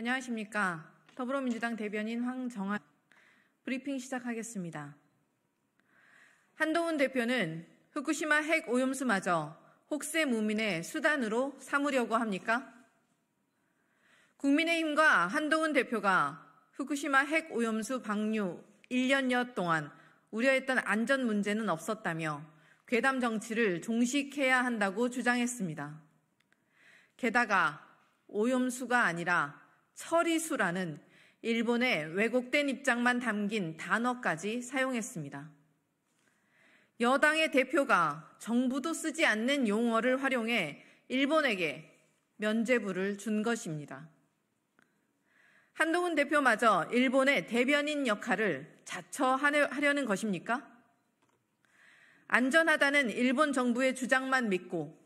안녕하십니까. 더불어민주당 대변인 황정아 브리핑 시작하겠습니다. 한동훈 대표는 후쿠시마 핵 오염수마저 혹세 무민의 수단으로 삼으려고 합니까? 국민의힘과 한동훈 대표가 후쿠시마 핵 오염수 방류 1년여 동안 우려했던 안전 문제는 없었다며 괴담 정치를 종식해야 한다고 주장했습니다. 게다가 오염수가 아니라 서리수라는 일본의 왜곡된 입장만 담긴 단어까지 사용했습니다. 여당의 대표가 정부도 쓰지 않는 용어를 활용해 일본에게 면죄부를 준 것입니다. 한동훈 대표마저 일본의 대변인 역할을 자처하려는 것입니까? 안전하다는 일본 정부의 주장만 믿고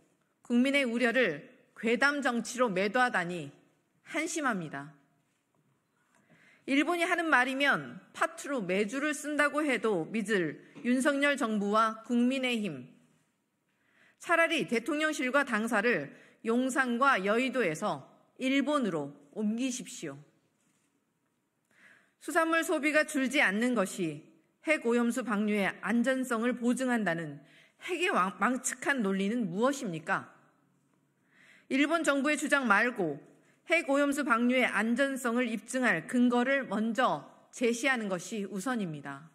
국민의 우려를 괴담 정치로 매도하다니 한심합니다. 일본이 하는 말이면 파트로 매주를 쓴다고 해도 믿을 윤석열 정부와 국민의힘. 차라리 대통령실과 당사를 용산과 여의도에서 일본으로 옮기십시오. 수산물 소비가 줄지 않는 것이 핵오염수 방류의 안전성을 보증한다는 핵의 망측한 논리는 무엇입니까? 일본 정부의 주장 말고 핵오염수 방류의 안전성을 입증할 근거를 먼저 제시하는 것이 우선입니다.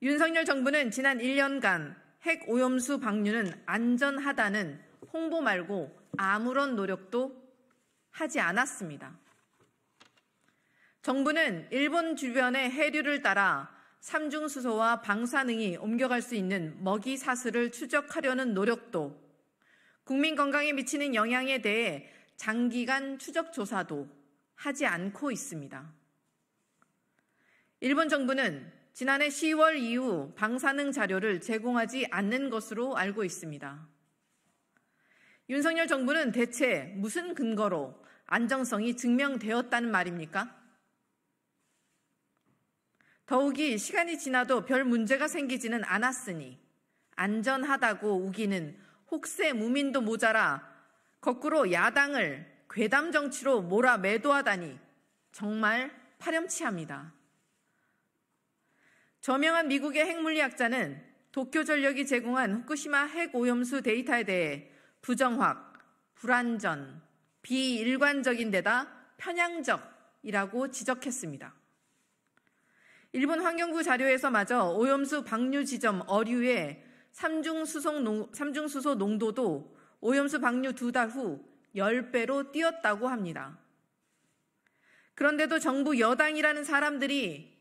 윤석열 정부는 지난 1년간 핵오염수 방류는 안전하다는 홍보 말고 아무런 노력도 하지 않았습니다. 정부는 일본 주변의 해류를 따라 삼중수소와 방사능이 옮겨갈 수 있는 먹이 사슬을 추적하려는 노력도 국민 건강에 미치는 영향에 대해 장기간 추적 조사도 하지 않고 있습니다. 일본 정부는 지난해 10월 이후 방사능 자료를 제공하지 않는 것으로 알고 있습니다. 윤석열 정부는 대체 무슨 근거로 안정성이 증명되었다는 말입니까? 더욱이 시간이 지나도 별 문제가 생기지는 않았으니 안전하다고 우기는 혹세 무민도 모자라 거꾸로 야당을 괴담 정치로 몰아 매도하다니 정말 파렴치합니다. 저명한 미국의 핵물리학자는 도쿄 전력이 제공한 후쿠시마 핵 오염수 데이터에 대해 부정확, 불안전, 비일관적인 데다 편향적이라고 지적했습니다. 일본 환경부 자료에서마저 오염수 방류 지점 어류의 삼중수소 농도도 오염수 방류 두 달 후 10배로 뛰었다고 합니다. 그런데도 정부 여당이라는 사람들이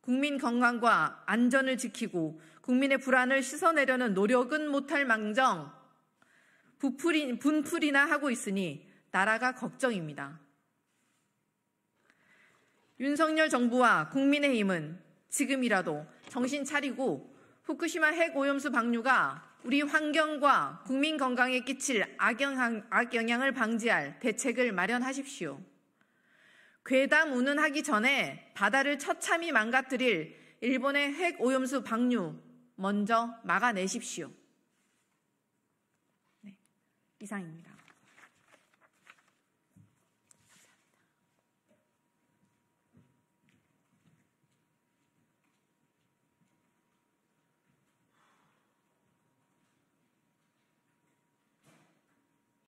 국민 건강과 안전을 지키고 국민의 불안을 씻어내려는 노력은 못할 망정 부풀이, 분풀이나 하고 있으니 나라가 걱정입니다. 윤석열 정부와 국민의힘은 지금이라도 정신 차리고 후쿠시마 핵 오염수 방류가 우리 환경과 국민 건강에 끼칠 악영향을 방지할 대책을 마련하십시오. 괴담 운운하기 전에 바다를 처참히 망가뜨릴 일본의 핵 오염수 방류 먼저 막아내십시오. 네, 이상입니다.